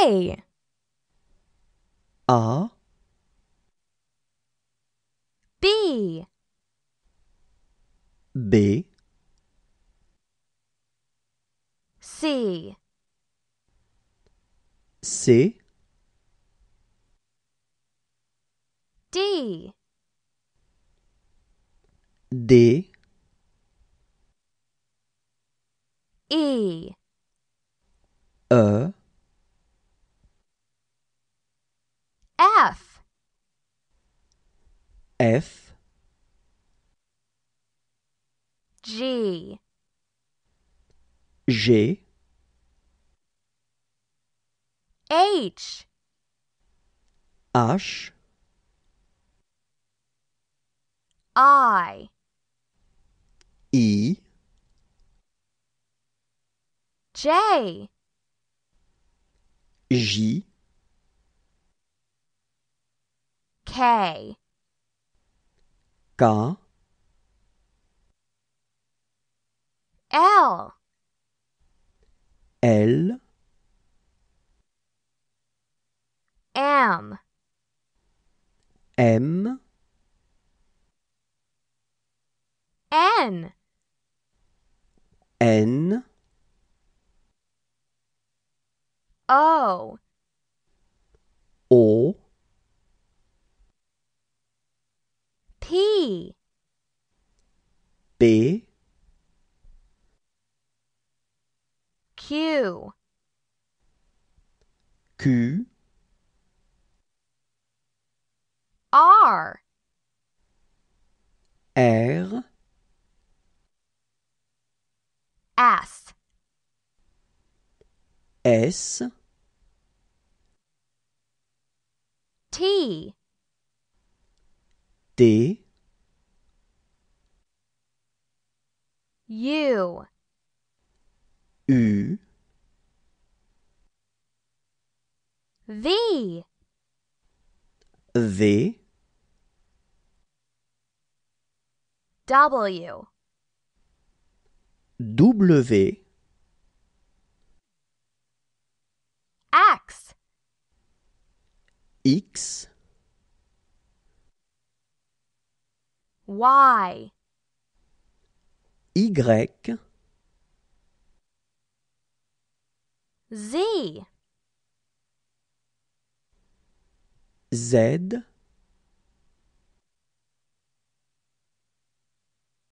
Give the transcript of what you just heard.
K R B B C C D D E E G. G. H. H. I. E. J. J. K. K. L. L. M. M. N. N. O. O. P. B. Q. Q. R. R. S. S. T. D. U. U. The. The. W. W. X. X. Y. Y. Z. Z